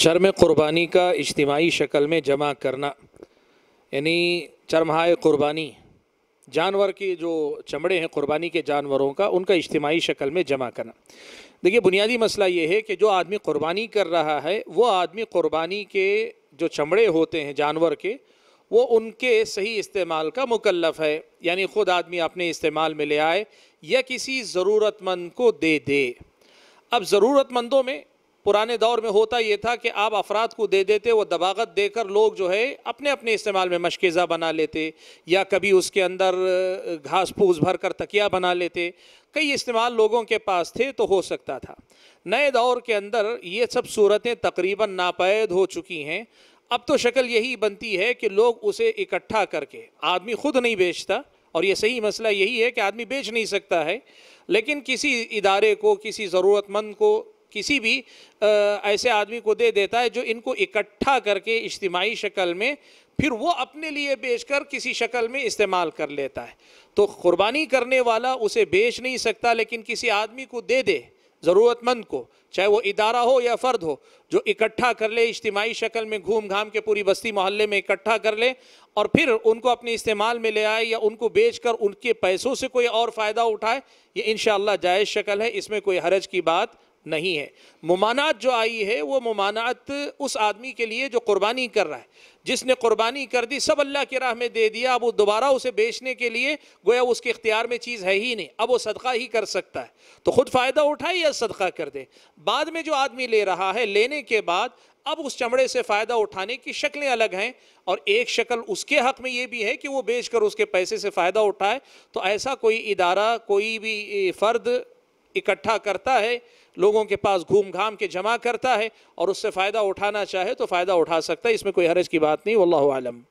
चरम क़ुरबानी का इज्तमी शक्ल में जमा करना यानी चरमहाय क़ुरबानी जानवर के जो चमड़े हैं क़ुरबानी के जानवरों का उनका इज्तमी शक्ल में जमा करना देखिए बुनियादी मसला ये है कि जो आदमी क़ुरबानी कर रहा है वो आदमी क़ुरबानी के जो चमड़े होते हैं जानवर के वो उनके सही इस्तेमाल का मुकलफ़ है यानी ख़ुद आदमी अपने इस्तेमाल में ले आए या किसी ज़रूरतमंद को दे दे अब ज़रूरतमंदों में पुराने दौर में होता ये था कि आप अफराद को दे देते वो दबागत देकर लोग जो है अपने अपने इस्तेमाल में मशकेज़ा बना लेते या कभी उसके अंदर घास फूस भर कर तकिया बना लेते कई इस्तेमाल लोगों के पास थे तो हो सकता था नए दौर के अंदर ये सब सूरतें तकरीबन नापैद हो चुकी हैं अब तो शक्ल यही बनती है कि लोग उसे इकट्ठा करके आदमी खुद नहीं बेचता और ये सही मसला यही है कि आदमी बेच नहीं सकता है लेकिन किसी इदारे को किसी ज़रूरतमंद को किसी भी आ, ऐसे आदमी को दे देता है जो इनको इकट्ठा करके इज्तमाही शक्ल में फिर वो अपने लिए बेचकर किसी शक्ल में इस्तेमाल कर लेता है तो क़ुरबानी करने वाला उसे बेच नहीं सकता लेकिन किसी आदमी को दे दे ज़रूरतमंद को चाहे वो इदारा हो या फ़र्द हो जो इकट्ठा कर ले इज्तमाही शक्ल में घूम घाम के पूरी बस्ती मोहल्ले में इकट्ठा कर ले और फिर उनको अपने इस्तेमाल में ले आए या उनको बेच कर उनके पैसों से कोई और फ़ायदा उठाए ये इन जायज़ शक्ल है इसमें कोई हरज की बात नहीं है ममानात जो आई है वो ममानात उस आदमी के लिए जो कुर्बानी कर रहा है जिसने कुर्बानी कर दी सब अल्लाह की राह में दे दिया अब वो दोबारा उसे बेचने के लिए गोया उसके इख्तियार में चीज़ है ही नहीं अब वो सदका ही कर सकता है तो ख़ुद फ़ायदा उठाए या सदका कर दे बाद में जो आदमी ले रहा है लेने के बाद अब उस चमड़े से फ़ायदा उठाने की शक्लें अलग हैं और एक शक्ल उसके हक़ में ये भी है कि वो बेच कर उसके पैसे से फ़ायदा उठाए तो ऐसा कोई इदारा कोई भी फ़र्द इकट्ठा करता है लोगों के पास घूम घाम के जमा करता है और उससे फ़ायदा उठाना चाहे तो फ़ायदा उठा सकता है इसमें कोई हरज की बात नहीं वल्लम